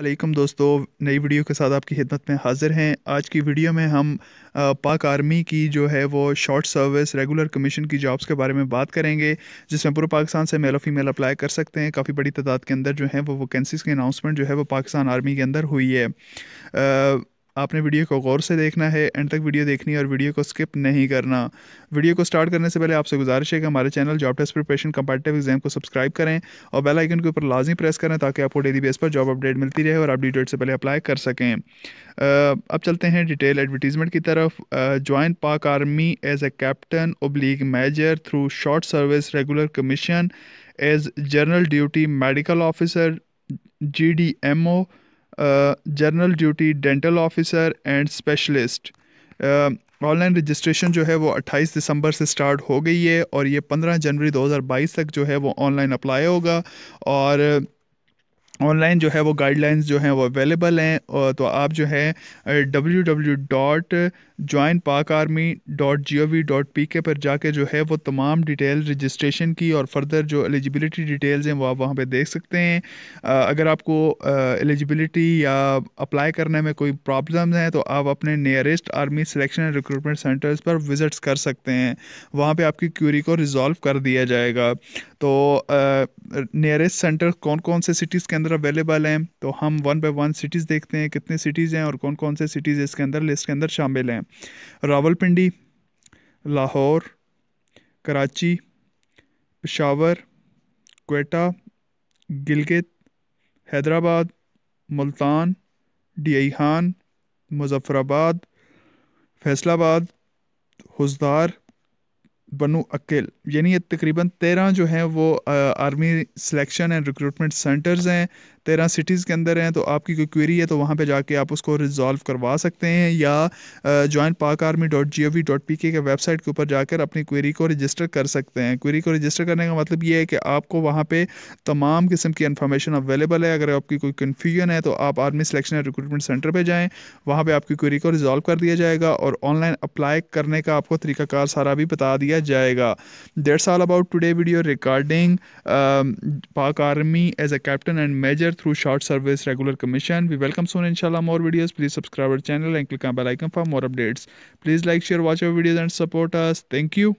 अलैक्म दोस्तों नई वीडियो के साथ आपकी खिदमत में हाज़िर हैं आज की वीडियो में हम पाक आर्मी की जो है वो शॉर्ट सर्विस रेगुलर कमीशन की जॉब्स के बारे में बात करेंगे जिसमें पूरे पाकिस्तान से मेल और फीमेल अप्लाई कर सकते हैं काफ़ी बड़ी तादाद के अंदर जो है वो वैकेंसीज़ की अनाउंसमेंट जो है वो पाकिस्तान आर्मी के अंदर हुई है आ, आपने वीडियो को गौर से देखना है एंड तक वीडियो देखनी है और वीडियो को स्किप नहीं करना वीडियो को स्टार्ट करने से पहले आपसे गुजारिश है कि हमारे channel job test preparation competitive exam को सब्सक्राइब करें और बेल आइकन के ऊपर लाजमी प्रेस करें ताकि आपको डेली बेस पर जॉब अपडेट मिलती रहे और आप ड्यू से पहले अप्लाई कर सकें अब चलते हैं डिटेल एडवर्टीजमेंट की तरफ join Pak army as a captain oblique major through short service regular commission as general duty medical officer G D M O general duty dental officer and specialist online registration जो है वो 28 दिसंबर से start हो गई है और ये 15 जनवरी 2022 तक जो है वो ऑनलाइन अप्लाई होगा और ऑनलाइन जो है वो गाइडलाइंस जो हैं वो अवेलेबल हैं तो आप जो है W W dot join Pak army dot G O V dot P K पर जाके जो है वो तमाम डिटेल रजिस्ट्रेशन की और फर्दर जो एलिजिबिलिटी डिटेल्स हैं वो आप वहाँ पे देख सकते हैं अगर आपको एलिजिबिलिटी या अप्लाई करने में कोई प्रॉब्लम हैं तो आप अपने nearest army selection and recruitment centres पर विज़िट्स कर सकते हैं वहाँ पर आपकी क्यूरी को रिज़ॉल्व कर दिया जाएगा तो नियरेस्ट सेंटर कौन कौन से सिटीज़ के अंदर अंदर अवेलेबल हैं तो हम वन बाई वन सिटीज़ देखते हैं कितने सिटीज़ हैं और कौन कौन से सिटीज़ इसके अंदर लिस्ट के अंदर शामिल हैं रावलपिंडी लाहौर कराची पेशावर कोटा गिलगित हैदराबाद मुल्तान डी खान मुजफ़राबाद फैसलाबाद हजदार बनु अकेल यानी ये तकरीबन तेरह जो हैं वो army selection and recruitment centres हैं तेरह सिटीज़ के अंदर हैं तो आपकी कोई क्वेरी है तो वहाँ पर जाके आप उसको रिजॉल्व करवा सकते हैं या join Pak army dot G O V dot P K website के ऊपर जाकर अपनी क्वेरी को रजिस्टर कर सकते हैं क्वेरी को रजिस्टर करने का मतलब ये है कि आपको वहाँ पर तमाम किस्म की इन्फॉर्मेशन अवेलेबल है अगर आपकी कोई कन्फ्यूजन है तो आप army selection and recruitment centre पर जाएँ वहाँ पर आपकी क्वेरी को रिजॉल्व कर दिया जाएगा और ऑनलाइन अप्लाई करने का आपको तरीकाकार सारा भी बता दिया जाएगा डेढ़ all about today video recording Pak army as a captain and major through short service regular commission. We welcome soon inshallah more videos. Please subscribe our channel and click on bell icon for more updates. Please like, share, watch our videos and support us. Thank you.